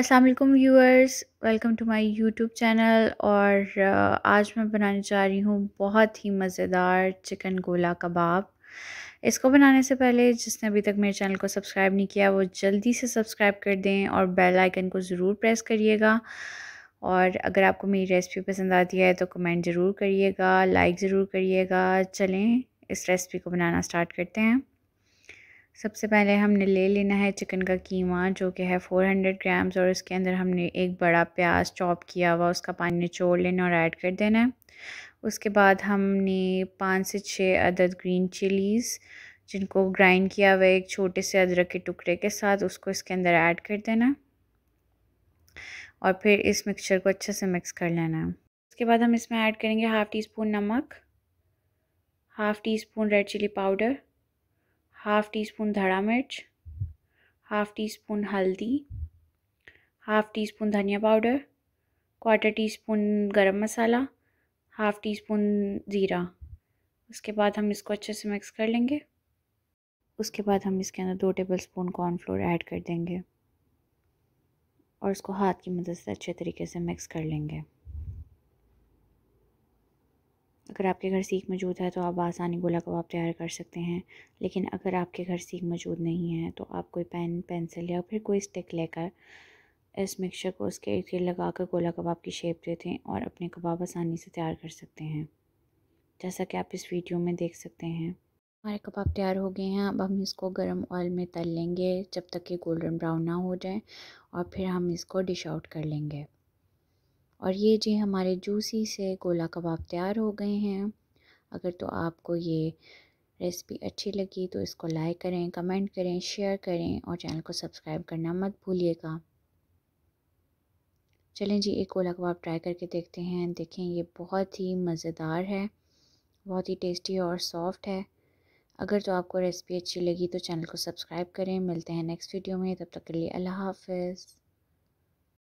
अस्सलाम वालेकुम viewers welcome to my YouTube channel और uh, आज मैं बनाने जा रही हूँ बहुत ही मज़ेदार चिकन गोला कबाब इसको बनाने से पहले जिसने अभी तक मेरे चैनल को सब्सक्राइब नहीं किया वो जल्दी से सब्सक्राइब कर दें और बेल आइकन को ज़रूर प्रेस करिएगा और अगर आपको मेरी रेसिपी पसंद आती है तो कमेंट ज़रूर करिएगा लाइक ज़रूर करिएगा चलें इस रेसिपी को बनाना स्टार्ट करते हैं सबसे पहले हमने ले लेना है चिकन का कीमा जो कि है 400 ग्राम्स और इसके अंदर हमने एक बड़ा प्याज चॉप किया हुआ उसका पानी निचोड़ लेना और ऐड कर देना है उसके बाद हमने पाँच से छः अदद ग्रीन चिलीज़ जिनको ग्राइंड किया हुआ एक छोटे से अदरक के टुकड़े के साथ उसको इसके अंदर ऐड कर देना और फिर इस मिक्सचर को अच्छे से मिक्स कर लेना है उसके बाद हम इसमें ऐड करेंगे हाफ़ टी स्पून नमक half teaspoon red chilli powder half teaspoon धड़ा मिर्च हाफ़ टी स्पून हल्दी हाफ़ टी स्पून धनिया powder quarter teaspoon garam masala half tea spoon ज़ीरा उसके बाद हम इसको अच्छे से मिक्स कर लेंगे उसके बाद हम इसके अंदर दो टेबल स्पून कॉर्नफ्लोर ऐड कर देंगे और इसको हाथ की मदद से अच्छे तरीके से मिक्स कर लेंगे अगर आपके घर सीख मौजूद है तो आप आसानी गोला कबाब तैयार कर सकते हैं लेकिन अगर आपके घर सीख मौजूद नहीं है तो आप कोई पेन पेंसिल या फिर कोई स्टिक लेकर इस मिक्सचर को उसके इर्द गिर्द लगा कर गोला कबाब की शेप देते हैं और अपने कबाब आसानी से तैयार कर सकते हैं जैसा कि आप इस वीडियो में देख सकते हैं हमारे कबाब तैयार हो गए हैं अब हम इसको गर्म ऑयल में तल लेंगे जब तक कि गोल्डन ब्राउन ना हो जाए और फिर हम इसको डिश आउट कर लेंगे और ये जी हमारे जूसी से गोला कबाब तैयार हो गए हैं अगर तो आपको ये रेसिपी अच्छी लगी तो इसको लाइक करें कमेंट करें शेयर करें और चैनल को सब्सक्राइब करना मत भूलिएगा चलें जी एक गोला कबाब ट्राई करके देखते हैं देखें ये बहुत ही मज़ेदार है बहुत ही टेस्टी और सॉफ्ट है अगर तो आपको रेसिपी अच्छी लगी तो चैनल को सब्सक्राइब करें मिलते हैं नेक्स्ट वीडियो में तब तक के लिए अल्लाह हाफिज़